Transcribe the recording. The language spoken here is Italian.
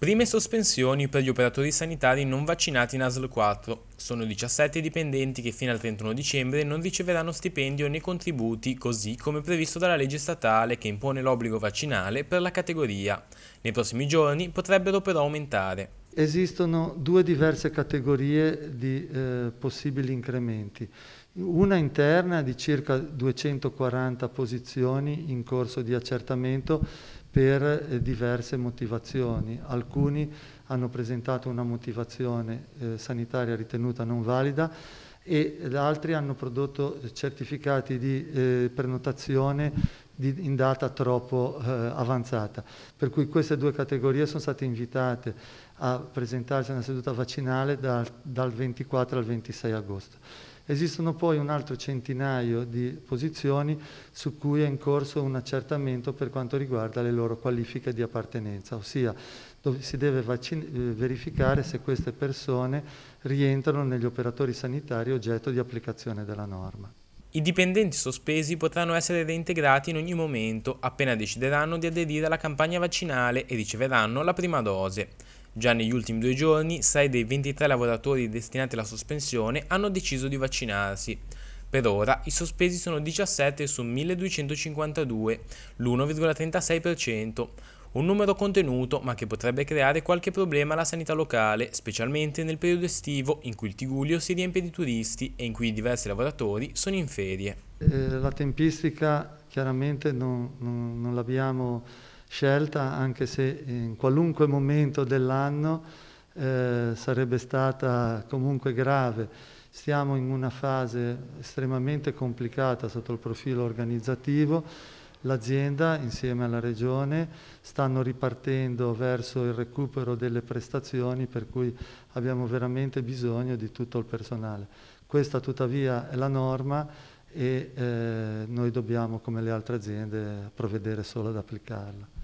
Prime sospensioni per gli operatori sanitari non vaccinati in ASL 4. Sono 17 i dipendenti che fino al 31 dicembre non riceveranno stipendio né contributi, così come previsto dalla legge statale che impone l'obbligo vaccinale per la categoria. Nei prossimi giorni potrebbero però aumentare. Esistono due diverse categorie di eh, possibili incrementi. Una interna di circa 240 posizioni in corso di accertamento per eh, diverse motivazioni. Alcuni hanno presentato una motivazione eh, sanitaria ritenuta non valida e eh, altri hanno prodotto certificati di eh, prenotazione di, in data troppo eh, avanzata. Per cui queste due categorie sono state invitate a presentarsi a una seduta vaccinale dal, dal 24 al 26 agosto. Esistono poi un altro centinaio di posizioni su cui è in corso un accertamento per quanto riguarda le loro qualifiche di appartenenza, ossia si deve eh, verificare se queste persone rientrano negli operatori sanitari oggetto di applicazione della norma. I dipendenti sospesi potranno essere reintegrati in ogni momento appena decideranno di aderire alla campagna vaccinale e riceveranno la prima dose. Già negli ultimi due giorni, 6 dei 23 lavoratori destinati alla sospensione hanno deciso di vaccinarsi. Per ora i sospesi sono 17 su 1252, l'1,36% un numero contenuto ma che potrebbe creare qualche problema alla sanità locale, specialmente nel periodo estivo in cui il Tigulio si riempie di turisti e in cui diversi lavoratori sono in ferie. Eh, la tempistica chiaramente non, non, non l'abbiamo scelta, anche se in qualunque momento dell'anno eh, sarebbe stata comunque grave. Stiamo in una fase estremamente complicata sotto il profilo organizzativo L'azienda insieme alla Regione stanno ripartendo verso il recupero delle prestazioni per cui abbiamo veramente bisogno di tutto il personale. Questa tuttavia è la norma e eh, noi dobbiamo come le altre aziende provvedere solo ad applicarla.